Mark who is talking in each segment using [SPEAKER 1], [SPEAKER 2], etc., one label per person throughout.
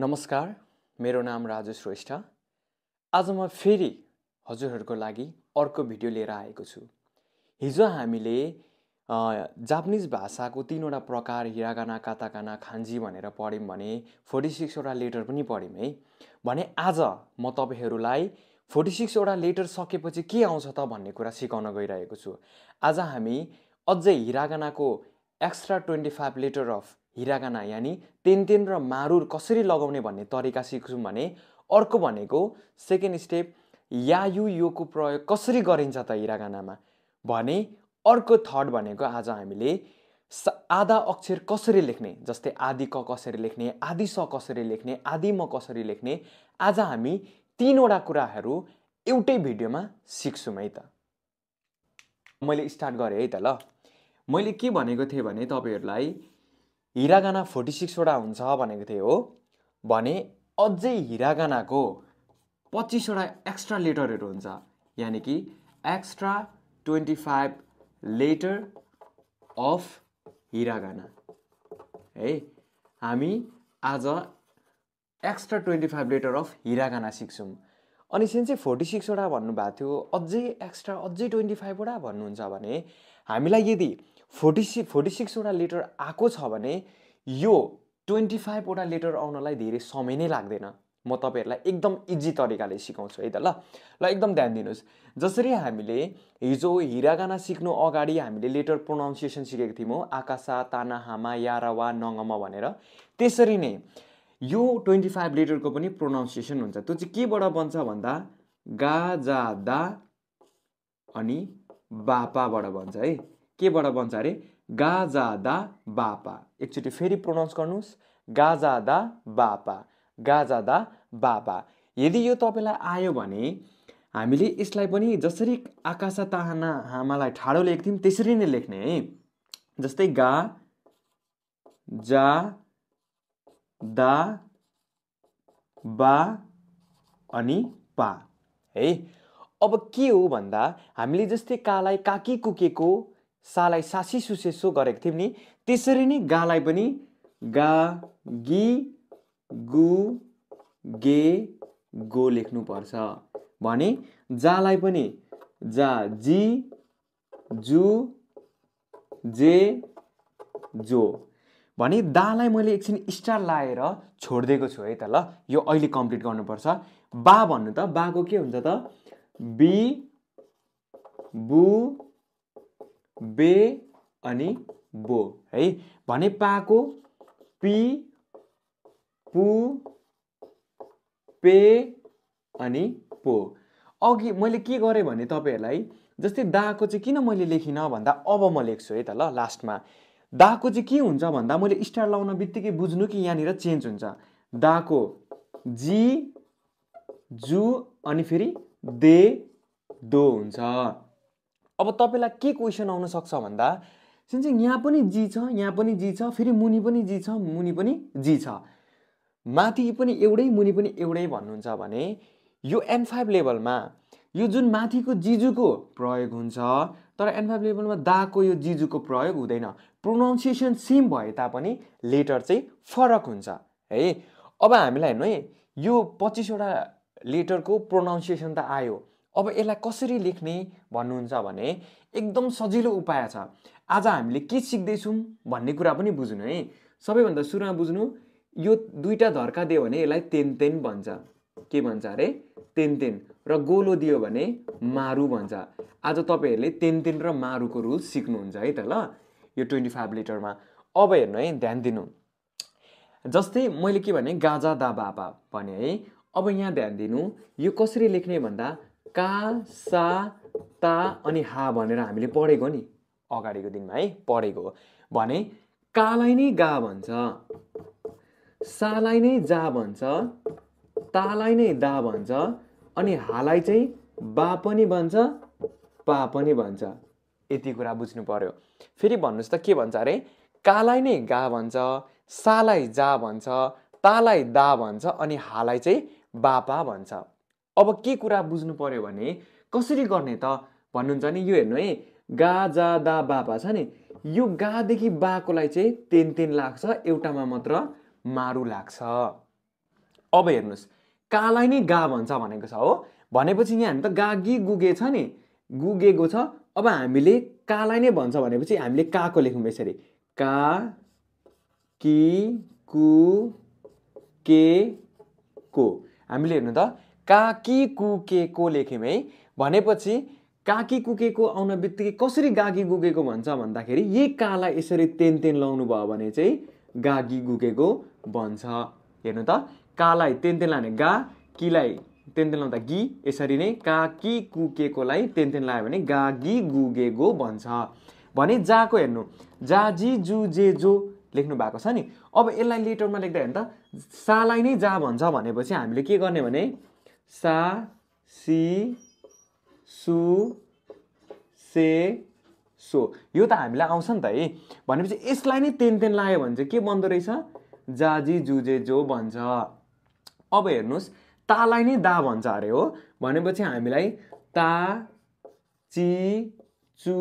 [SPEAKER 1] नमस्कार मेरो नाम राजु श्रेष्ठ आज म फेरि हजुरहरूको लागि अर्को भिडियो लिएर आएको छु हिजो हामीले जापानिज भाषाको तिनवटा प्रकार हिरागाना काताकाना खान्जी भनेर पढ्यौँ भने फोर्टी सिक्सवटा लेटर पनि पढ्यौँ है भने आज म तपाईँहरूलाई फोर्टी सिक्सवटा लेटर सकेपछि के आउँछ त भन्ने कुरा सिकाउन गइरहेको छु आज हामी अझै हिरागानाको extra twenty five letter of hiragana यानि तेन र मारुर कसरी लगाउने भन्ने तरिका सिक्छौँ भने अर्को भनेको सेकेन्ड स्टेप या यु योको प्रयोग कसरी गरिन्छ त हिरागानामा भने अर्को थर्ड भनेको आज हामीले आधा अक्षर कसरी लेख्ने जस्तै आदि क कसरी लेख्ने आदि स कसरी लेख्ने आदि म कसरी लेख्ने आज हामी तिनवटा कुराहरू एउटै भिडियोमा सिक्छौँ है त मैले स्टार्ट गरेँ है त ल मैले के भनेको थिएँ भने तपाईँहरूलाई हिरागाना फोर्टी सिक्सवटा हुन्छ भनेको थिएँ हो भने अझै हिरागानाको पच्चिसवटा एक्स्ट्रा लेटरहरू हुन्छ यानि कि extra twenty five letter of hiragana है हामी आज extra twenty five letter of hiragana सिक्छौँ अनि सिन चाहिँ फोर्टी सिक्सवटा भन्नुभएको थियो अझै एक्स्ट्रा अझै ट्वेन्टी फाइभवटा भन्नुहुन्छ भने हामीलाई यदि फोर्टी सिक्स फोर्टी सिक्सवटा लेटर आएको छ भने यो ट्वेन्टी फाइभवटा लेटर आउनलाई धेरै समय नै लाग्दैन म तपाईँहरूलाई एकदम इजी तरिकाले सिकाउँछु है त ल ल एकदम ध्यान दिनुहोस् जसरी हामीले हिजो हिरागाना सिक्नु अगाडि हामीले लेटर प्रोनाउन्सिएसन सिकेको थियौँ आकाशा ताना हामा यारावा नङम भनेर त्यसरी नै यो ट्वेन्टी फाइभ लेटरको पनि प्रोनाउन्सिएसन हुन्छ त्यो चाहिँ केबाट बन्छ भन्दा गा दा अनि बापाबाट बन्छ है केबाट बन्छ अरे गाजा दा बापा एकचोटि फेरि प्रोनाउन्स गर्नुहोस् गाजा दा बापा गाजा दा बापा यदि यो तपाईँलाई आयो भने हामीले यसलाई पनि जसरी आकाश ताहना हामालाई ठाडो लेख्थ्यौँ त्यसरी नै लेख्ने है जस्तै गा जा दा बा अनि पा है अब के हो भन्दा हामीले जस्तै कालाई काकी कुकेको सालाई सासी सुसेसो सो गरेको थियौँ नि त्यसरी नै गालाई पनि गा गि गु गे गो लेख्नुपर्छ भने जालाई पनि जा जी जु जे जो भने दालाई मैले एकछिन स्टार लाएर छोडिदिएको छु है त ल यो अहिले कम्प्लिट गर्नुपर्छ बा भन्नु त बाको के हुन्छ त बी बु बे अनि बो है भने पाको पी पु पे अनि पो अघि मैले के गरेँ भने तपाईँहरूलाई जस्तै दाको चाहिँ किन मैले लेखिनँ भन्दा अब म लेख्छु है त ल लास्टमा दाको चाहिँ के हुन्छ भन्दा मैले स्टार लाउन बित्तिकै बुझ्नु कि यहाँनिर चेन्ज हुन्छ दाको जी जु अनि फेरि दे दो हुन्छ अब तपाईँलाई के क्वेसन सक्छ भन्दा चाहिँ यहाँ पनि जी छ यहाँ पनि जी छ फेरि मुनि पनि जी छ मुनि पनि जी छ माथि पनि एउटै मुनि पनि एउटै भन्नुहुन्छ भने यो एन फाइभ लेभलमा यो जुन माथिको जिजुको प्रयोग हुन्छ तर एन फाइभ लेभलमा दाको यो जिजुको प्रयोग हुँदैन प्रोनाउन्सिएसन सेम भए तापनि लेटर चाहिँ फरक हुन्छ है अब हामीलाई हेर्नु है यो पच्चिसवटा लेटरको प्रोनाउन्सिएसन त आयो अब यसलाई कसरी लेख्ने भन्नुहुन्छ भने एकदम सजिलो उपाय छ आज हामीले के सिक्दैछौँ भन्ने कुरा पनि बुझ्नु है सबैभन्दा सुरुमा बुझ्नु यो दुईवटा धर्का दियो भने यसलाई तेन तेन भन्छ के भन्छ अरे तेन तेन र गोलो दियो भने मारु भन्छ आज तपाईँहरूले तेन तेन र मारुको रुल सिक्नुहुन्छ है त ल यो ट्वेन्टी फाइभ लिटरमा अब हेर्नु है ध्यान दिनु जस्तै मैले के भने गाजा दा बाबा भने है अब यहाँ ध्यान दिनु यो कसरी लेख्ने भन्दा का सा ता अनि हा भनेर हामीले पढेको नि अगाडिको दिनमा है पढेको हो भने कालाई नै गा भन्छ सालाई नै जा भन्छ तालाई नै दा भन्छ अनि हालाई चाहिँ बा पनि भन्छ पा पनि भन्छ यति कुरा बुझ्नु पर्यो फेरि भन्नुहोस् त के भन्छ अरे कालाई नै गा भन्छ सालाई जा भन्छ तालाई दा भन्छ अनि हालाई चाहिँ बापा भन्छ अब के कुरा बुझ्नु पर्यो भने कसरी गर्ने त भन्नुहुन्छ नि यो हेर्नु है गा जा दा बाबा छ नि यो गादेखि बाकोलाई चाहिँ तेन तेन लाग्छ एउटामा मात्र मारु लाग्छ अब हेर्नुहोस् कालाई नै गा भन्छ भनेको छ हो भनेपछि यहाँ हामी त गा गी गुगे छ नि गुगेको छ अब हामीले कालाई नै भन्छ भनेपछि हामीले काको लेखौँ यसरी का कि कु के को हामीले हेर्नु त काकी कुकेको लेख्यौँ है भनेपछि काकी कुकेको आउन बित्तिकै कसरी गागी गुगेको भन्छ भन्दाखेरि यही कालाई यसरी तेन तेन लाउनु भयो भने चाहिँ गागी गुगेको भन्छ हेर्नु त कालाई तेन तेन लाने गा किलाई तेन तेन लाउँदा गी यसरी नै काकी कुकेकोलाई तेन तेन लायो भने गागी गुगेको भन्छ भने जाको हेर्नु जा जी जु जे जो लेख्नु भएको छ नि अब यसलाई लेटरमा लेख्दा हेर्नु त सालाई नै जा भन्छ भनेपछि हामीले के गर्ने भने सा सी सु से सो यो त हामीलाई आउँछ नि त है भनेपछि यसलाई नै तेन तेन लायो भने चाहिँ के बन्दो रहेछ जाजी जुजे जो भन्छ अब हेर्नुहोस् तालाई नै दा भन्छ अरे हो भनेपछि हामीलाई ता ची चु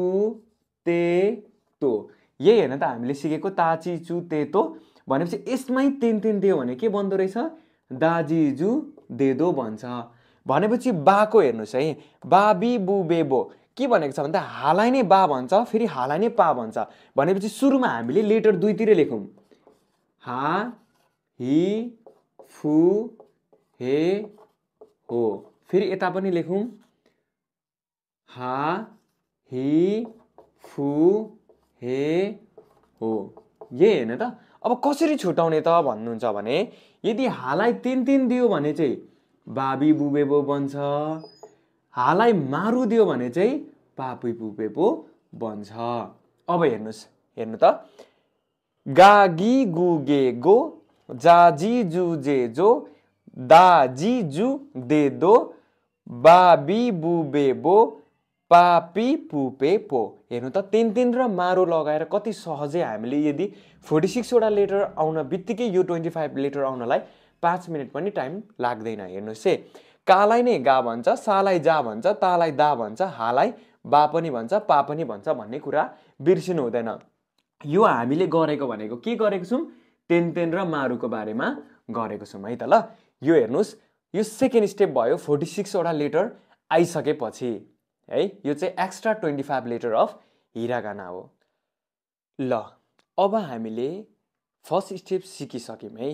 [SPEAKER 1] ते तो यही होइन त हामीले सिकेको ता ची चु ते तो भनेपछि यसमै तेन तेन दियो भने के बन्दो रहेछ दाजी जु देदो भन्छ भनेपछि बाको हेर्नुहोस् है बाबी बुबेबो के भनेको छ भन्दा हालै नै बा भन्छ फेरि हालै नै पा भन्छ भनेपछि सुरुमा हामीले लेटर दुईतिर लेखौँ हा हि फु हे हो फेरि यता पनि लेखौँ हा हि फु हे हो यही होइन त अब कसरी छुट्याउने त भन्नुहुन्छ भने यदि हालाई तिन तिन दियो भने चाहिँ बाबी बुबेबो बन्छ हालाई मारु दियो भने चाहिँ पापी बुबे बन्छ अब हेर्नुहोस् हेर्नु त गागी गे गो जाजी जु जे जो दाजी जु दे दो बाबी बुबे बो पापी पुपे पो हेर्नु त तिन तिन र मारो लगाएर कति सहजै हामीले यदि फोर्टी सिक्सवटा लेटर आउन बित्तिकै यो ट्वेन्टी फाइभ लेटर आउनलाई पाँच मिनट पनि टाइम लाग्दैन हेर्नुहोस् है कालाई नै गा भन्छ सालाई जा भन्छ तालाई दा भन्छ हालाई बा पनि भन्छ पा पनि भन्छ भन्ने कुरा बिर्सिनु हुँदैन यो हामीले गरेको भनेको के गरेको छौँ तेन तेन र मारुको बारेमा गरेको छौँ है त ल यो हेर्नुहोस् यो सेकेन्ड स्टेप भयो फोर्टी सिक्सवटा लेटर आइसकेपछि है यो चाहिँ extra twenty five letter of hiragana हो ल अब हामीले फर्स्ट स्टेप सिकिसक्यौँ है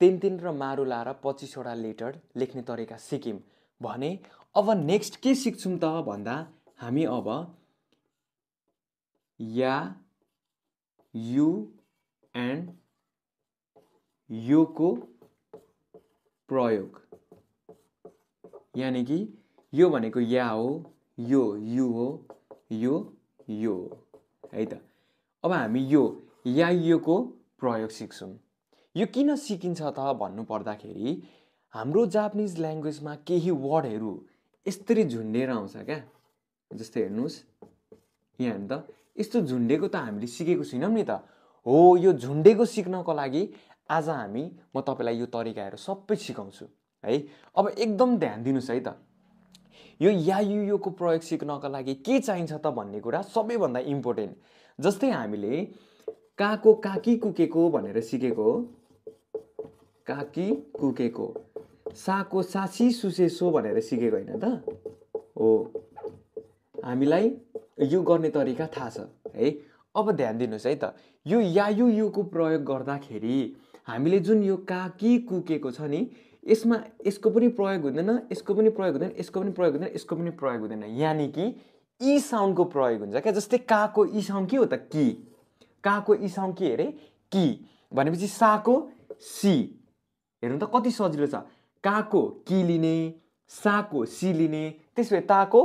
[SPEAKER 1] तिन तिन र मारु लाएर पच्चिसवटा लेटर लेख्ने तरिका सिक्यौँ भने अब नेक्स्ट के सिक्छौँ त भन्दा हामी अब या यु एन्ड योको प्रयोग यानि कि यो भनेको या हो यो यु हो यो यो है त अब हामी यो या योको प्रयोग सिक्छौँ यो किन सिकिन्छ त भन्नु पर्दाखेरि हाम्रो जापानिज ल्याङ्ग्वेजमा केही वर्डहरू यस्तरी झुन्डेर आउँछ क्या जस्तै हेर्नुहोस् यहाँ त यस्तो झुन्डेको त हामीले सिकेको छैनौँ नि त हो यो झुन्डेको सिक्नको लागि आज हामी म तपाईँलाई यो तरिकाहरू सबै सिकाउँछु है अब एकदम ध्यान दिनुहोस् है त यो यायुयोको प्रयोग सिक्नका लागि के चाहिन्छ त भन्ने कुरा सबैभन्दा इम्पोर्टेन्ट जस्तै हामीले काको काकी कुकेको भनेर सिकेको काकी कुकेको साको सासी सुसेसो भनेर सिकेको होइन त हो हामीलाई यो गर्ने तरिका थाहा छ है अब ध्यान दिनुहोस् है त यो यायु प्रयोग गर्दाखेरि हामीले जुन यो काकी कुकेको छ नि यसमा यसको पनि प्रयोग हुँदैन यसको पनि प्रयोग हुँदैन यसको पनि प्रयोग हुँदैन यसको पनि प्रयोग हुँदैन यानि कि इ साउन्डको प्रयोग हुन्छ क्या जस्तै काको ई साउन्ड के हो त कि काको ई साउन्ड के अरे कि भनेपछि साको सी हेर्नु त कति सजिलो छ काको कि लिने साको सी लिने त्यसो भए ताको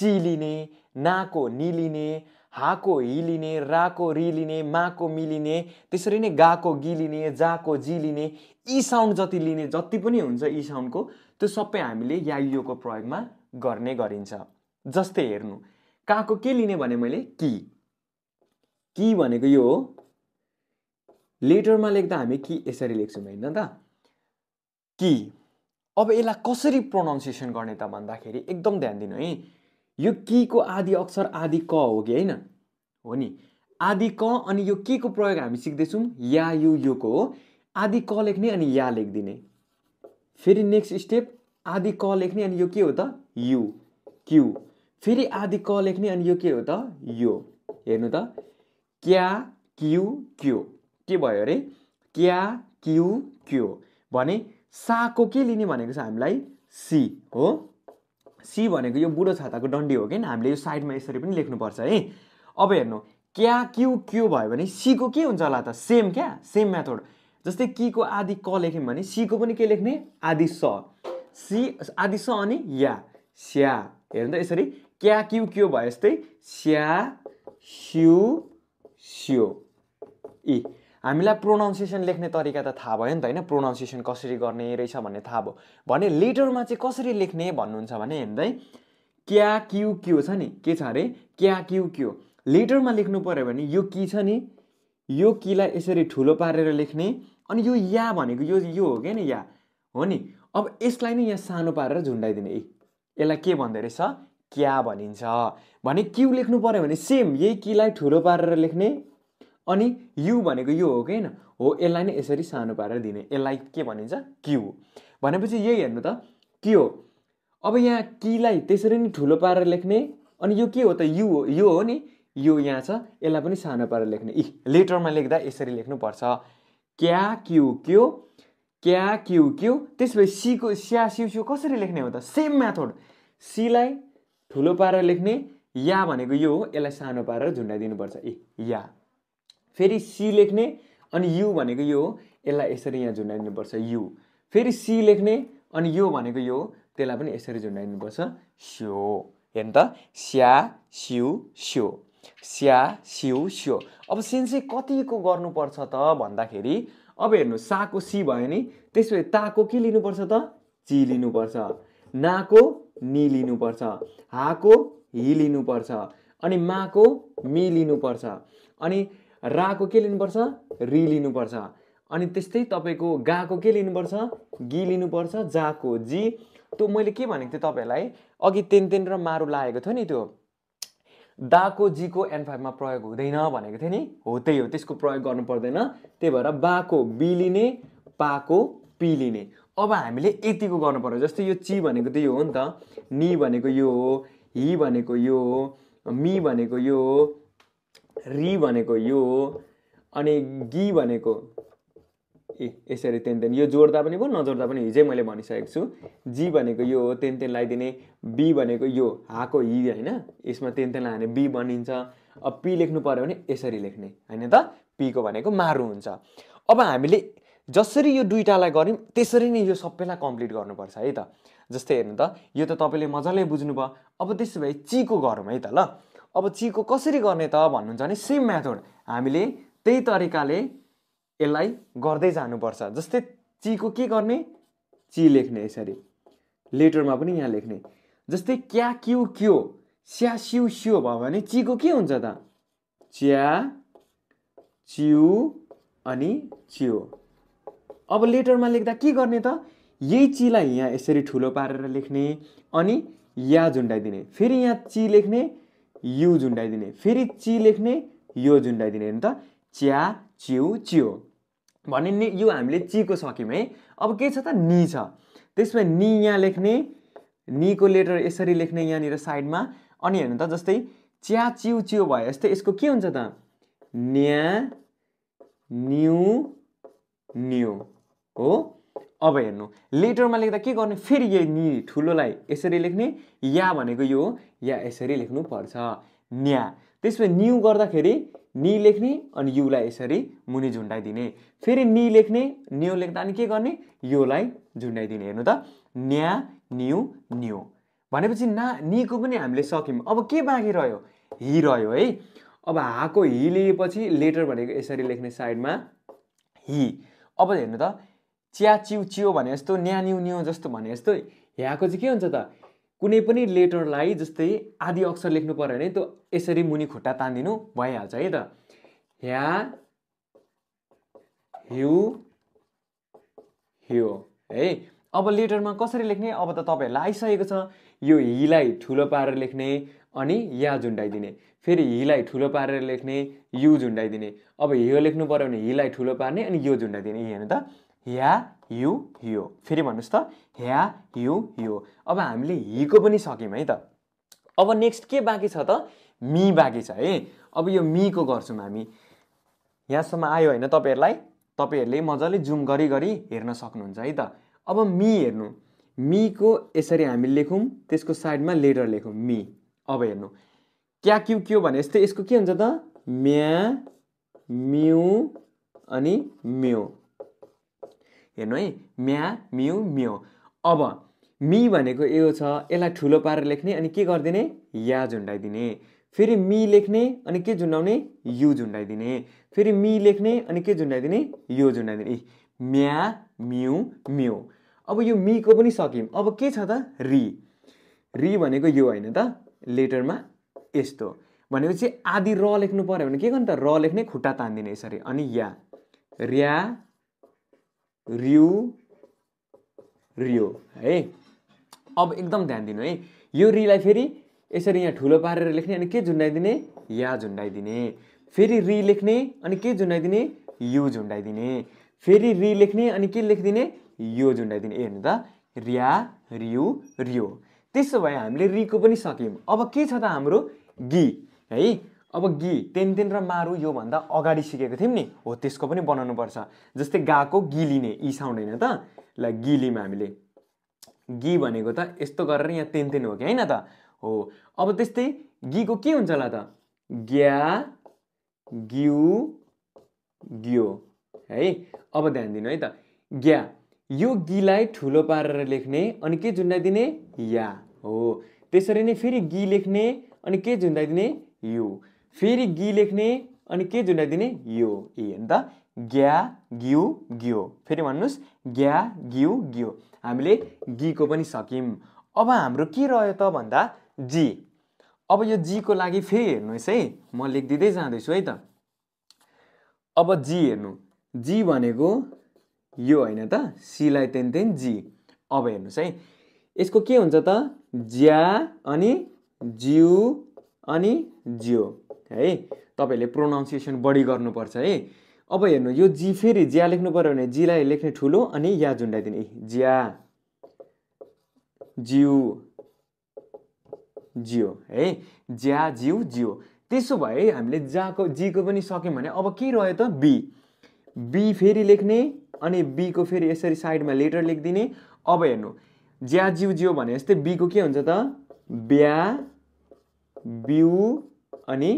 [SPEAKER 1] ची लिने नाको नि लिने हाको हिलिने राको रिलिने माको मिलिने त्यसरी नै गाको गिलिने जाको जिलिने यी साउन्ड जति लिने जति पनि हुन्छ यी साउन्डको त्यो सबै हामीले या प्रयोगमा गर्ने गरिन्छ जस्तै हेर्नु काको के लिने भने मैले कि कि भनेको यो हो लेटरमा लेख्दा हामी कि यसरी लेख्छौँ होइन त कि अब यसलाई कसरी प्रोनाउन्सिएसन गर्ने त भन्दाखेरि एकदम ध्यान दिनु है यो किको आदि अक्षर आदि क हो कि होइन हो नि आदि क अनि यो के प्रयोग हामी सिक्दैछौँ या यु यो को हो आदि क लेख्ने अनि या लेखिदिने फेरि नेक्स्ट स्टेप आदि क लेख्ने अनि यो के हो त यु क्यु फेरि आदि क लेख्ने अनि यो के हो त यो हेर्नु त क्या क्यु क्यो के भयो अरे क्या क्यु क्यो भने साको के लिने भनेको छ हामीलाई सी हो सी भनेको यो बुढो छाताको डन्डी हो कि हामीले यो साइडमा यसरी पनि लेख्नुपर्छ है अब हेर्नु क्या क्यु क्यु भयो भने सीको के हुन्छ होला त सेम क्या सेम मेथड जस्तै किको आदि क लेख्यौँ भने सीको पनि के लेख्ने आदि स सी आदि स अनि या स्या हेर्नु त यसरी क्या क्यु क्यु भयो जस्तै स्या स्यु स्यो ए हामीलाई प्रोनाउन्सिएसन लेख्ने तरिका त थाहा भयो नि त होइन प्रोनाउन्सिएसन कसरी गर्ने रहेछ भन्ने थाहा भयो भने लेटरमा चाहिँ कसरी लेख्ने भन्नुहुन्छ भने हेर्दै क्या क्यु क्यु छ नि के छ अरे क्या क्यु क्यु लेटरमा लेख्नु पऱ्यो भने यो कि छ नि यो किलाई यसरी ठुलो पारेर लेख्ने अनि यो या भनेको यो यो हो क्या नि या हो नि अब यसलाई नै यहाँ सानो पारेर झुन्डाइदिने ए यसलाई के भन्दो रहेछ क्या भनिन्छ भने क्यु लेख्नु पऱ्यो भने सेम यही किलाई ठुलो पारेर लेख्ने अनि यु भनेको यो हो कि होइन हो यसलाई नै यसरी सानो पारेर दिने यसलाई के भनिन्छ क्यु भनेपछि यही हेर्नु त के हो अब यहाँ किलाई त्यसरी नै ठुलो पारेर लेख्ने अनि यो के हो त यु हो यो हो नि यो यहाँ छ यसलाई पनि सानो पारेर लेख्ने इ लेटरमा लेख्दा यसरी लेख्नुपर्छ क्या क्यु क्यु क्या क्यु क्यु त्यसपछि सीको स्या सिउ सिउ कसरी लेख्ने हो त सेम म्याथोड सीलाई ठुलो पारेर लेख्ने या भनेको यो हो यसलाई सानो पारेर झुन्डाइदिनुपर्छ ए या फेरि सी लेख्ने अनि यु भनेको यो हो यसलाई यसरी यहाँ झुन्डाइदिनुपर्छ यु फेरि सी लेख्ने अनि यो भनेको यो हो त्यसलाई पनि यसरी झुन्डाइदिनुपर्छ स्यो हेर्नु त स्या स्यु स्यो स्या स्यु स्यो अब सेन्सै कतिको गर्नुपर्छ त भन्दाखेरि अब हेर्नु साको सी भयो नि त्यसपछि ताको के लिनुपर्छ त ची लिनुपर्छ नाको नि लिनुपर्छ हाको हि लिनुपर्छ अनि माको मि लिनुपर्छ अनि राको के लिनुपर्छ रि लिनुपर्छ अनि त्यस्तै तपाईँको गाको के लिनुपर्छ गी लिनुपर्छ जाको जी त्यो मैले के भनेको थिएँ तपाईँहरूलाई अघि तेन तेन र मारु लागेको थियो नि त्यो दाको जीको एन फाइभमा प्रयोग हुँदैन भनेको थिएँ नि हो त्यही हो त्यसको प्रयोग गर्नु पर्दैन त्यही भएर बाको बी लिने पाको पी लिने अब हामीले यतिको गर्नु पर्यो जस्तै यो ची भनेको त यो हो नि त नि भनेको यो हो हि भनेको यो हो मी भनेको यो हो रि भनेको यो हो अनि गी भनेको ए यसरी तेन तेन यो जोड्दा पनि भयो नजोड्दा पनि हिजै मैले भनिसकेको छु जी भनेको यो हो तेन तेन लगाइदिने बी भनेको यो हाको हि होइन यसमा तेन तेन हाने बी बनिन्छ अब पी लेख्नु पऱ्यो भने यसरी लेख्ने होइन त पीको भनेको मारु हुन्छ अब हामीले जसरी यो दुइटालाई गऱ्यौँ त्यसरी नै यो सबैलाई कम्प्लिट गर्नुपर्छ है त जस्तै हेर्नु त यो त तपाईँले मजाले बुझ्नुभयो अब त्यसो भए चीको गरौँ है त ल अब चीको कसरी गर्ने त भन्नुहुन्छ भने सेम मेथड हामीले त्यही तरिकाले यसलाई गर्दै जानुपर्छ जस्तै चीको के गर्ने ची लेख्ने यसरी लेटरमा पनि यहाँ लेख्ने जस्तै क्या क्यु क्यो स्या सिउ सियो भयो भने चीको के हुन्छ त च्या चिउ अनि चियो अब लेटरमा लेख्दा के गर्ने त यही चीलाई यहाँ यसरी ठुलो पारेर लेख्ने अनि या झुन्डाइदिने फेरि यहाँ ची लेख्ने यु झुन्डाइदिने फेरि ची लेख्ने यो झुन्डाइदिने हेर्नु त च्या च्यु च्यो भने नि यो हामीले चीको सक्यौँ है अब के छ त नि छ त्यसमा नि यहाँ लेख्ने निको लेटर यसरी लेख्ने यहाँनिर साइडमा अनि हेर्नु त जस्तै च्या च्यु च्यो भए जस्तै यसको के हुन्छ त न्या न्यु न्यु हो अब हेर्नु लेटरमा लेख्दा के गर्ने फेरि यही नि ठुलोलाई यसरी लेख्ने या भनेको यो या यसरी लेख्नुपर्छ न्या त्यसमा न्यु गर्दाखेरि नि लेख्ने अनि युलाई यसरी मुनि झुन्डाइदिने फेरि नि लेख्ने न्यु लेख्दा अनि के गर्ने योलाई झुन्डाइदिने हेर्नु त न्या न्यु न्यु भनेपछि ना निको पनि हामीले सक्यौँ अब के बाँकी रह्यो हि रह्यो है अब हाको हि लिएपछि लेटर भनेको यसरी लेख्ने साइडमा हि अब हेर्नु त चिया चिउ चियो भने जस्तो न्यान्यु न्यु जस्तो भने जस्तो यहाँको चाहिँ के हुन्छ त कुनै पनि लेटरलाई जस्तै आदि अक्षर लेख्नु पऱ्यो भने त्यो यसरी मुनि खुट्टा तानिदिनु भइहाल्छ है त ह्या हिउ हियो है अब लेटरमा कसरी लेख्ने अब त तपाईँहरूलाई आइसकेको छ यो हिलाई ठुलो पारेर लेख्ने अनि या झुन्डाइदिने फेरि हिलाई ठुलो पारेर लेख्ने यु झुन्डाइदिने अब हियो लेख्नु पऱ्यो भने हिलाई ठुलो पार्ने अनि यो झुन्डाइदिने हेर्नु त ह्या यु हियो फेरि भन्नुहोस् त ह्या यु हियो अब हामीले हिको पनि सक्यौँ है त अब नेक्स्ट के बाँकी छ त मि बाँकी छ है अब यो मीको गर्छौँ हामी यहाँसम्म आयो होइन तपाईँहरूलाई तपाईँहरूले मजाले जुम गरी गरी हेर्न सक्नुहुन्छ है त अब मी हेर्नु मीको यसरी हामी लेखौँ त्यसको साइडमा लेटर लेखौँ मी अब हेर्नु क्या क्यु क्यो भने यस्तै यसको के हुन्छ त म्या म्यु अनि म्यो हेर्नु है म्या म्यु म्यो अब मि भनेको यो छ यसलाई ठुलो पारेर लेख्ने अनि के गरिदिने या झुन्डाइदिने फेरि मि लेख्ने अनि के झुन्डाउने यु झुन्डाइदिने फेरि मि लेख्ने अनि के झुन्डाइदिने यो झुन्डाइदिने म्या म्यु म्यो अब यो मीको पनि सक्यौँ अब के छ त रि रि भनेको यो होइन त लेटरमा यस्तो भनेपछि आदि र लेख्नु पऱ्यो भने के गर्नु त र लेख्ने खुट्टा तान्दिने यसरी अनि या र्या रिउ रियो है अब एकदम ध्यान दिनु है यो रीलाई फेरि यसरी यहाँ ठुलो पारेर लेख्ने अनि के झुन्डाइदिने या झुन्डाइदिने फेरि री लेख्ने अनि के झुन्डाइदिने यु झुन्डाइदिने फेरि री लेख्ने अनि के लेखिदिने यो झुन्डाइदिने ए हेर्नु त रिया रियु रियो त्यसो भए हामीले रीको पनि सक्यौँ अब के छ त हाम्रो गी है अब गि तेन तेन र मारु योभन्दा अगाडि सिकेको थियौँ नि हो त्यसको पनि बनाउनुपर्छ जस्तै गाको गिलिने यी साउन्ड होइन त ल गिलिम हामीले गि भनेको त यस्तो गरेर यहाँ तेन तेन हो कि होइन त हो अब त्यस्तै गीको के हुन्छ होला त ग्या ग्यु ग्यो है अब ध्यान दिनु है त ग्या यो गीलाई ठुलो पारेर लेख्ने अनि के झुन्डाइदिने या हो त्यसरी नै फेरि गी लेख्ने अनि के झुन्डाइदिने यु फेरि गी लेख्ने अनि के जुनाइदिने यो ए अन्त ग्या ग्यु ग्यो फेरि भन्नुहोस् ग्या ग्यु ग्यो हामीले गीको पनि सक्यौँ अब हाम्रो के रह्यो त भन्दा जी अब यो जीको लागि फेरि हेर्नुहोस् है म लेखिदिँदै जाँदैछु है त अब जी हेर्नु जी भनेको यो होइन त सीलाई तेन तेन जी अब हेर्नुहोस् है यसको के हुन्छ त ज्या अनि जिउ अनि जियो है तपाईँहरूले प्रोनाउन्सिएसन बढी गर्नुपर्छ है अब हेर्नु यो जी फेरि जिया लेख्नु पऱ्यो भने जीलाई लेख्ने ठुलो अनि या झुन्डाइदिने जिया जिउ जियो है ज्या जिउ जियो त्यसो भए हामीले जाको जीको पनि सक्यौँ भने अब के रह्यो त बी बी फेरि लेख्ने अनि बीको फेरि यसरी साइडमा लेटर लेखिदिने अब हेर्नु ज्या जिउ जियो भने जस्तै बीको के हुन्छ त ब्या बिउ अनि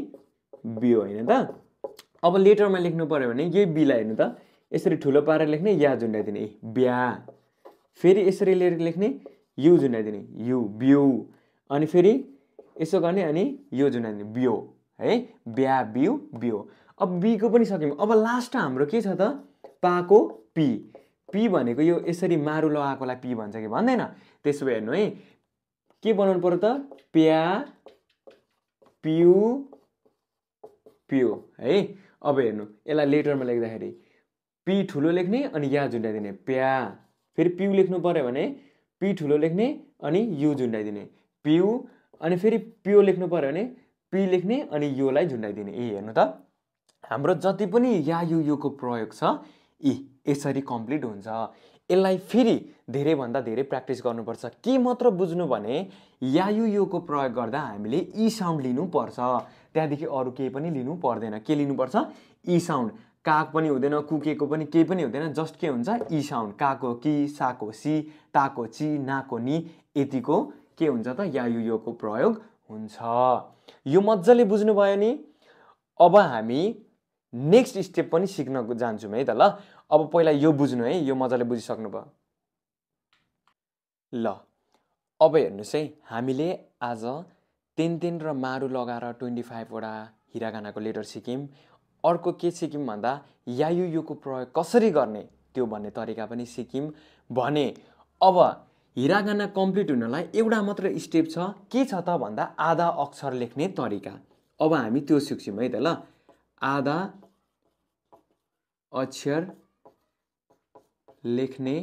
[SPEAKER 1] बी होइन त अब लेटरमा लेख्नु पऱ्यो भने यही बीलाई हेर्नु त यसरी ठुलो पारेर लेख्ने या झुन्डाइदिने बिहा फेरि यसरी लिएर लेख्ने यु झुन्डाइदिने यु बिउ अनि फेरि यसो गर्ने अनि यो झुन्डाइदिने बियो है बिहा बिउ बियो अब बीको पनि सक्यौँ अब लास्ट हाम्रो के छ त पाको पी पी भनेको यो यसरी मारु लगाएकोलाई पी भन्छ कि भन्दैन त्यसो भए हेर्नु है के बनाउनु पर्यो त प्या पिउ पिओ है अब हेर्नु यसलाई लेटरमा लेख्दाखेरि पी ठुलो लेख्ने अनि या झुन्डाइदिने प्या फेरि पिउ लेख्नु पऱ्यो भने पी ठुलो लेख्ने अनि यु झुन्डाइदिने पिउ अनि फेरि पियो लेख्नु पऱ्यो भने पी लेख्ने अनि योलाई झुन्डाइदिने ए हेर्नु त हाम्रो जति पनि या यु योको प्रयोग छ यी यसरी कम्प्लिट हुन्छ यसलाई फेरि धेरैभन्दा धेरै प्र्याक्टिस गर्नुपर्छ के मात्र बुझ्नु भने यायु योको प्रयोग गर्दा हामीले ई e साउन्ड लिनुपर्छ त्यहाँदेखि अरू केही पनि लिनु पर्दैन के लिनुपर्छ ई e साउन्ड काक पनि हुँदैन कुकेको पनि केही पनि हुँदैन जस्ट के हुन्छ ई e साउन्ड काको कि साको सी ताको ची नाको नि यतिको के हुन्छ त यायु योको प्रयोग हुन्छ यो मजाले बुझ्नुभयो नि अब हामी नेक्स्ट स्टेप पनि सिक्न जान्छौँ है त ल अब पहिला यो बुझ्नु है यो मजाले बुझिसक्नु भयो ल अब हेर्नुहोस् है हामीले आज तेन तेन र मारु लगाएर ट्वेन्टी फाइभवटा हिरागानाको लेटर सिक्यौँ अर्को के सिक्यौँ भन्दा यायुयुको प्रयोग कसरी गर्ने त्यो भन्ने तरिका पनि सिक्यौँ भने अब हिरागाना कम्प्लिट हुनलाई एउटा मात्र स्टेप छ के छ त भन्दा आधा अक्षर लेख्ने तरिका अब हामी त्यो सिक्छौँ है त ल आधा अक्षर लेख्ने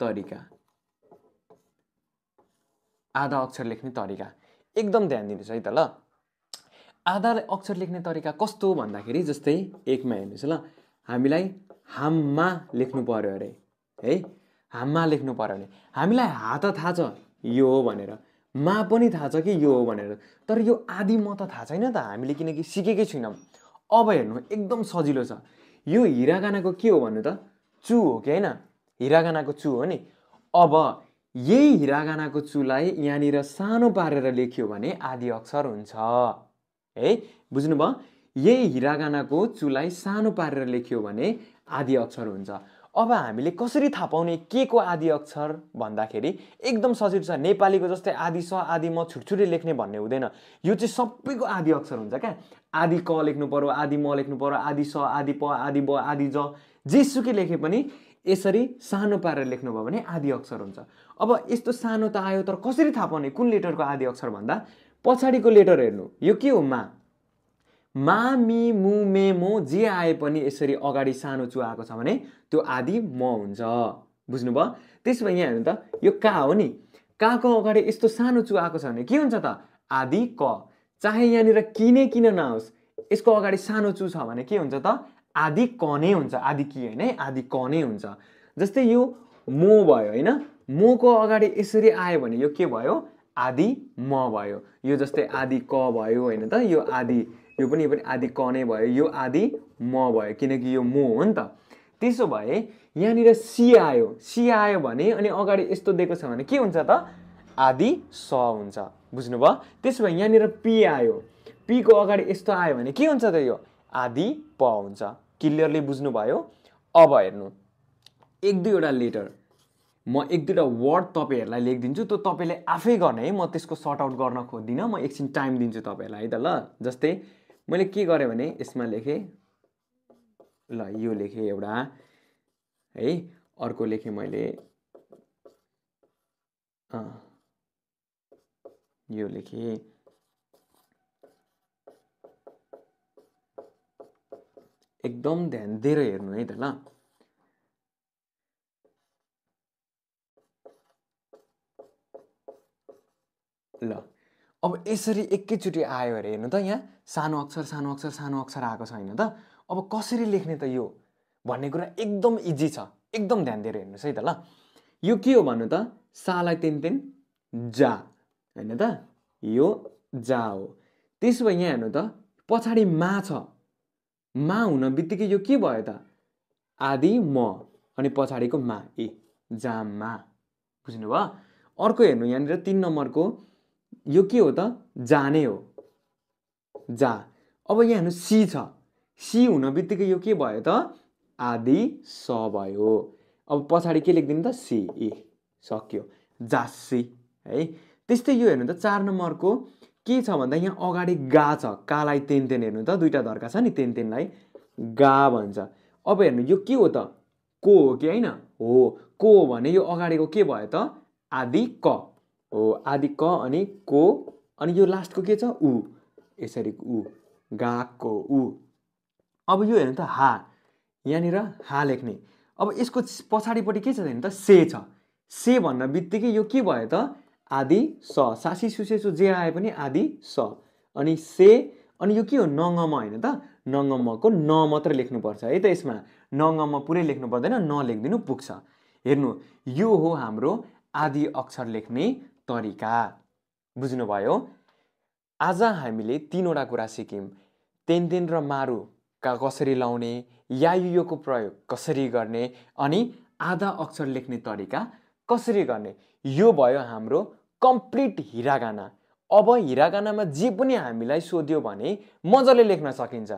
[SPEAKER 1] तरिका आधा अक्षर लेख्ने तरिका एकदम ध्यान दिनुहोस् है त ल आधा अक्षर लेख्ने तरिका कस्तो भन्दाखेरि जस्तै एकमा हेर्नुहोस् ल हामीलाई हाममा लेख्नु पऱ्यो अरे है हाममा लेख्नु पऱ्यो अरे हामीलाई हा त थाहा छ यो हो भनेर मा पनि थाहा छ कि यो हो भनेर तर यो आदि म त थाहा छैन त हामीले किनकि सिकेकै छैनौँ अब हेर्नु एकदम सजिलो छ यो हिरागानाको के हो भन्नु त चु हो कि होइन हिरागानाको चु हो नि अब यही हिरागानाको चुलाई यहाँनिर सानो पारेर लेख्यो भने आदि अक्षर हुन्छ है बुझ्नुभयो यही हिरागानाको चुलाई सानो पारेर लेख्यो भने आदि अक्षर हुन्छ अब हामीले कसरी थाहा पाउने के को आदि अक्षर भन्दाखेरि एकदम सजिलो छ नेपालीको जस्तै आदि स आदि म छुटछुटी लेख्ने भन्ने हुँदैन यो चाहिँ सबैको आदि अक्षर हुन्छ क्या आदि क लेख्नु पऱ्यो आदि म लेख्नु पऱ्यो आदि स आदि प आदि ब आदि ज जेसुकै लेखे पनि यसरी सानो पारेर लेख्नुभयो भने आदि अक्षर हुन्छ अब यस्तो सानो त आयो तर कसरी थाहा पाउने कुन लेटरको आदि अक्षर भन्दा पछाडिको लेटर हेर्नु यो के हो मा मा मि मु मे मो जे आए पनि यसरी अगाडि सानो चु आएको छ भने त्यो आदि म हुन्छ बुझ्नुभयो त्यसो भए यहाँ हेर्नु त यो का हो नि काको अगाडि यस्तो सानो चु आएको छ भने के हुन्छ त आदि क चाहे यहाँनिर किने किन नहोस् यसको अगाडि सानो चु छ भने के हुन्छ त आदि क नै हुन्छ आदि कि होइन है क नै हुन्छ जस्तै यो मो भयो होइन मोको अगाडि यसरी आयो भने यो के भयो आदि म भयो यो जस्तै आदि क भयो होइन त यो आदि यो पनि यो पनि आदि क नै भयो यो आदि म भयो किनकि यो मो हो नि त त्यसो भए यहाँनिर सी आयो सी आयो भने अनि अगाडि यस्तो दिएको छ भने के हुन्छ त आदि स हुन्छ बुझ्नुभयो त्यसो भए यहाँनिर पी आयो पीको अगाडि यस्तो आयो भने के हुन्छ त यो आदि प हुन्छ क्लियरली बुझ्नुभयो अब हेर्नु एक दुईवटा लेटर म एक दुईवटा वर्ड तपाईँहरूलाई लेखिदिन्छु त्यो तपाईँले आफै गर्ने है म त्यसको सर्ट आउट गर्न खोज्दिनँ म एकछिन टाइम दिन्छु तपाईँहरूलाई है त ल जस्तै मैले के गरेँ भने यसमा लेखेँ ल यो लेखेँ एउटा है अर्को लेखेँ मैले यो लेखेँ एकदम ध्यान दिएर हेर्नु है त ल ल अब यसरी एकैचोटि आयो अरे हेर्नु त यहाँ सानो अक्षर सानो अक्षर सानो अक्षर आएको छ होइन त अब कसरी लेख्ने त यो भन्ने कुरा एकदम इजी छ एकदम ध्यान दिएर हेर्नुहोस् है त ल यो के हो भन्नु त सालाई तिन तिन जा होइन त यो जा हो त्यसो भए यहाँ हेर्नु त पछाडि मा छ मा हुन बित्तिकै यो के भयो त आदि म अनि पछाडिको मा ए जामा बुझ्नुभयो अर्को हेर्नु यहाँनिर तिन नम्बरको यो के हो त जाने हो जा अब यहाँ हेर्नु सी छ सी हुन बित्तिकै यो के भयो त आदि स भयो अब पछाडि के लेखिदिनु त सी ए सक्यो जासी है त्यस्तै यो हेर्नु त चार नम्बरको के छ भन्दा यहाँ अगाडि गा छ कालाई तेन तेन हेर्नु त दुईवटा धर्का छ नि तेन तेनलाई गा भन्छ अब हेर्नु यो के हो त को हो कि होइन हो को हो भने यो अगाडिको के भयो त आदि क हो आदि क अनि को अनि यो लास्टको के छ उ यसरी उ गाको उ अब यो हेर्नु त हा यहाँनिर हा लेख्ने अब यसको पछाडिपट्टि के छ हेर्नु त से छ से भन्न बित्तिकै यो के भयो त आदि स सासी सुसेसो जे आए पनि आदि स अनि से अनि यो के हो नङम होइन त नङमको न मात्र लेख्नुपर्छ है त यसमा नङम पुरै लेख्नु पर्दैन न लेखिदिनु पुग्छ हेर्नु यो हो हाम्रो आदि अक्षर लेख्ने तरिका बुझ्नुभयो आज हामीले तिनवटा कुरा सिक्यौँ तेन्तेन र मारु का कसरी लाउने या युयोको प्रयोग कसरी गर्ने अनि आधा अक्षर लेख्ने तरिका कसरी गर्ने यो भयो हाम्रो कम्प्लिट हिरागाना अब हिरागानामा जे पनि हामीलाई सोध्यो भने मजाले लेख्न सकिन्छ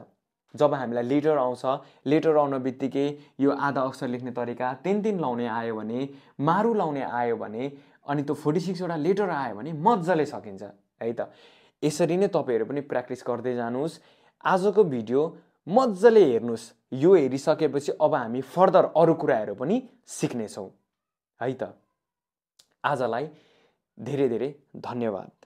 [SPEAKER 1] जब हामीलाई लेटर आउँछ लेटर आउन बित्तिकै यो आधा अक्षर लेख्ने तरिका तिन तिन लाउने आयो भने मारु लाउने आयो भने अनि त्यो फोर्टी सिक्सवटा लेटर आयो भने मजाले सकिन्छ है त यसरी नै तपाईँहरू पनि प्र्याक्टिस गर्दै जानुहोस् आजको भिडियो मजाले हेर्नुहोस् यो हेरिसकेपछि अब हामी फर्दर अरू कुराहरू पनि सिक्नेछौँ है त आजलाई धेरै धेरै धन्यवाद